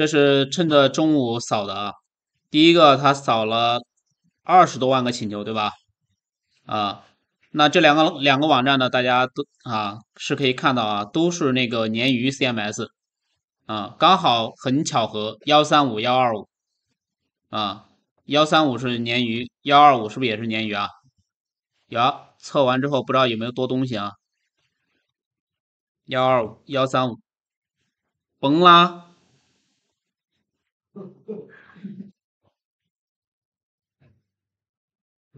这是趁着中午扫的啊，第一个他扫了二十多万个请求，对吧？啊，那这两个两个网站呢，大家都啊是可以看到啊，都是那个鲶鱼 CMS，啊，刚好很巧合，幺三五幺二五，啊，幺三五是鲶鱼，幺二五是不是也是鲶鱼啊？呀，测完之后不知道有没有多东西啊，幺二五幺三五，甭啦！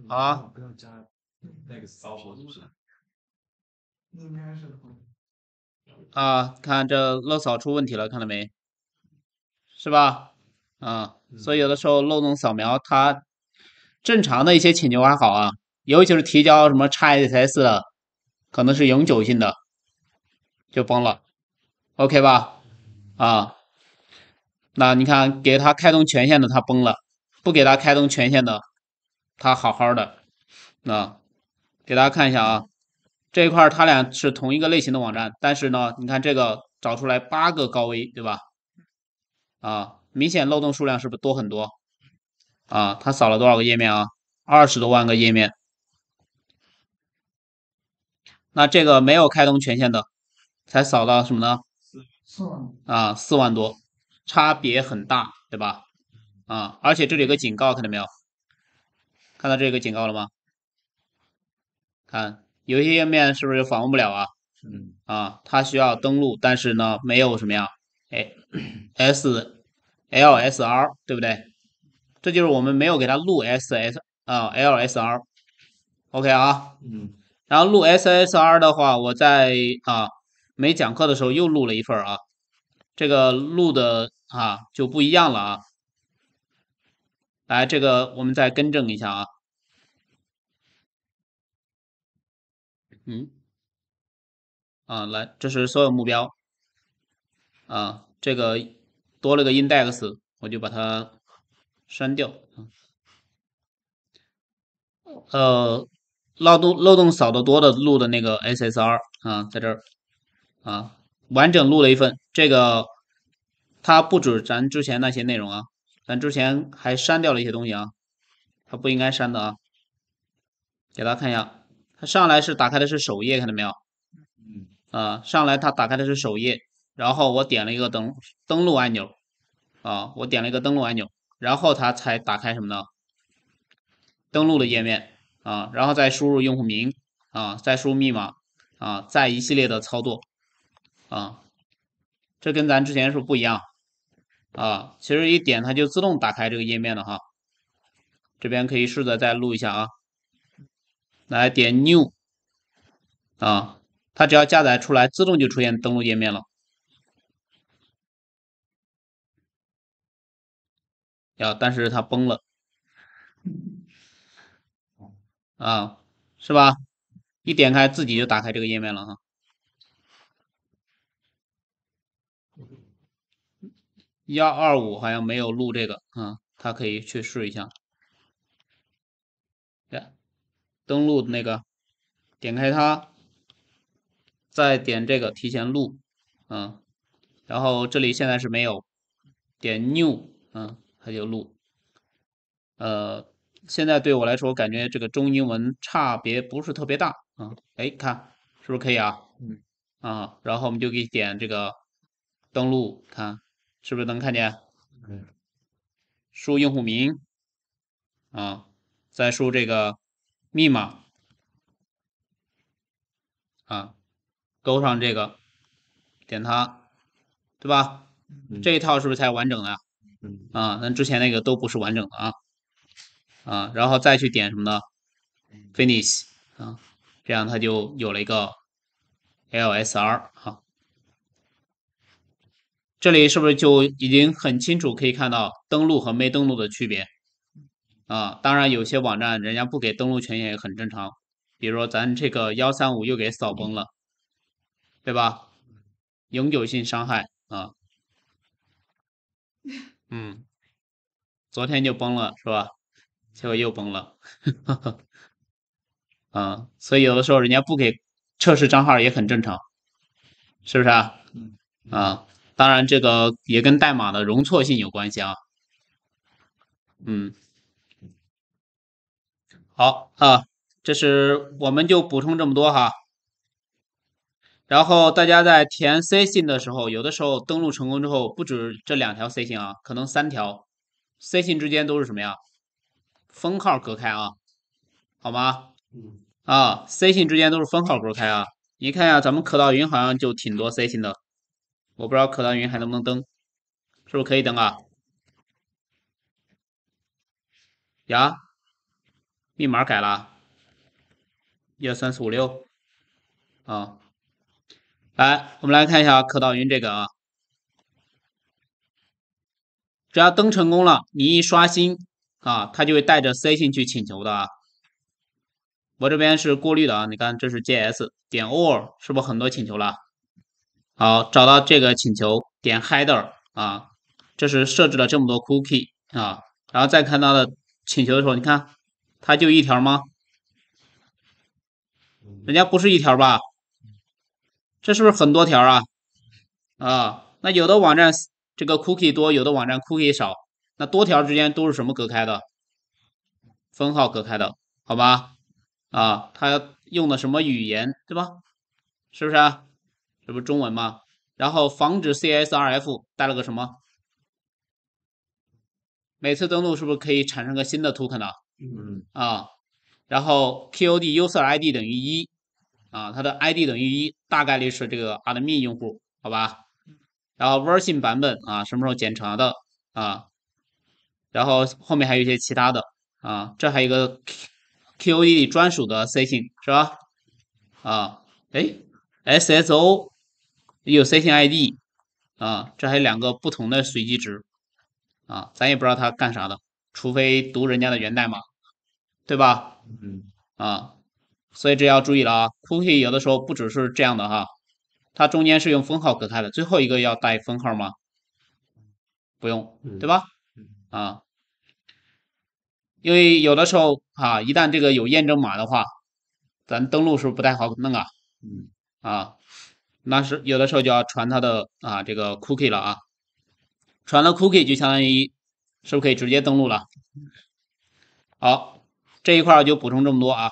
啊！不要加那个骚货，是不是？应该是啊，看这漏扫出问题了，看到没？是吧？啊，所以有的时候漏洞扫描它正常的一些请求还好啊，尤其是提交什么 XSS，可能是永久性的就崩了，OK 吧？啊，那你看给他开通权限的他崩了，不给他开通权限的。他好好的，啊，给大家看一下啊，这一块他俩是同一个类型的网站，但是呢，你看这个找出来八个高危，对吧？啊，明显漏洞数量是不是多很多？啊，他扫了多少个页面啊？二十多万个页面。那这个没有开通权限的，才扫到什么呢？四万。啊，四万多，差别很大，对吧？啊，而且这里有个警告，看到没有？看到这个警告了吗？看有些页面是不是访问不了啊？嗯啊，它需要登录，但是呢，没有什么呀，哎，SSLSR 对不对？这就是我们没有给它录 SS 啊 LSR，OK 啊，嗯，然后录 SSR 的话，我在啊没讲课的时候又录了一份啊，这个录的啊就不一样了啊。来，这个我们再更正一下啊。嗯，啊，来，这是所有目标啊。这个多了个 index，我就把它删掉呃，漏洞漏洞少的多的录的那个 SSR 啊，在这儿啊，完整录了一份。这个它不止咱之前那些内容啊。咱之前还删掉了一些东西啊，他不应该删的啊，给大家看一下，他上来是打开的是首页，看到没有？嗯，啊，上来他打开的是首页，然后我点了一个登登录按钮，啊，我点了一个登录按钮，然后他才打开什么呢？登录的页面啊，然后再输入用户名啊，再输入密码啊，再一系列的操作啊，这跟咱之前是不不一样？啊，其实一点它就自动打开这个页面了哈，这边可以试着再录一下啊，来点 new，啊，它只要加载出来，自动就出现登录页面了，呀，但是它崩了，啊，是吧？一点开自己就打开这个页面了哈。幺二五好像没有录这个啊，他可以去试一下。登录那个，点开它，再点这个提前录，嗯，然后这里现在是没有，点 New，嗯，他就录。呃，现在对我来说，我感觉这个中英文差别不是特别大，嗯，哎，看是不是可以啊？嗯。啊，然后我们就可以点这个登录看。是不是能看见？嗯，输用户名，啊，再输这个密码，啊，勾上这个，点它，对吧？这一套是不是才完整的？嗯，啊，咱之前那个都不是完整的啊，啊，然后再去点什么呢？Finish，啊，这样它就有了一个 LSR 啊。这里是不是就已经很清楚可以看到登录和没登录的区别啊？当然，有些网站人家不给登录权限也很正常。比如说咱这个幺三五又给扫崩了，对吧？永久性伤害啊！嗯，昨天就崩了是吧？结果又崩了，啊，所以有的时候人家不给测试账号也很正常，是不是啊？啊。当然，这个也跟代码的容错性有关系啊。嗯，好啊，这是我们就补充这么多哈。然后大家在填 C 信的时候，有的时候登录成功之后不止这两条 C 信啊，可能三条 C 信之间都是什么呀？分号隔开啊，好吗？嗯。啊，C 信之间都是分号隔开啊。你看一下，咱们可道云好像就挺多 C 信的。我不知道可到云还能不能登，是不是可以登啊？呀，密码改了，一二三四五六，啊，来，我们来看一下可道云这个啊，只要登成功了，你一刷新啊，它就会带着 C 信去请求的啊。我这边是过滤的啊，你看这是 JS 点 OR，是不是很多请求了？好，找到这个请求，点 header 啊，这是设置了这么多 cookie 啊，然后再看它的请求的时候，你看它就一条吗？人家不是一条吧？这是不是很多条啊？啊，那有的网站这个 cookie 多，有的网站 cookie 少，那多条之间都是什么隔开的？分号隔开的，好吧？啊，它用的什么语言，对吧？是不是啊？这不中文吗？然后防止 CSRF 带了个什么？每次登录是不是可以产生个新的 token 啊？啊，然后 c O D User I D 等于一啊，它的 I D 等于一，大概率是这个 admin 用户，好吧？然后 Version 版本啊，什么时候检查的啊？然后后面还有一些其他的啊，这还有一个 q O D 专属的 Session 是吧？啊，哎 S S O。有 C 型 ID，啊，这还有两个不同的随机值，啊，咱也不知道它干啥的，除非读人家的源代码，对吧？嗯。啊，所以这要注意了啊，Cookie 有的时候不只是这样的哈，它中间是用分号隔开的，最后一个要带分号吗？不用，对吧？嗯。啊，因为有的时候啊，一旦这个有验证码的话，咱登录是不是不太好弄啊？嗯。啊。那是有的时候就要传它的啊这个 cookie 了啊，传了 cookie 就相当于，是不是可以直接登录了？好，这一块就补充这么多啊。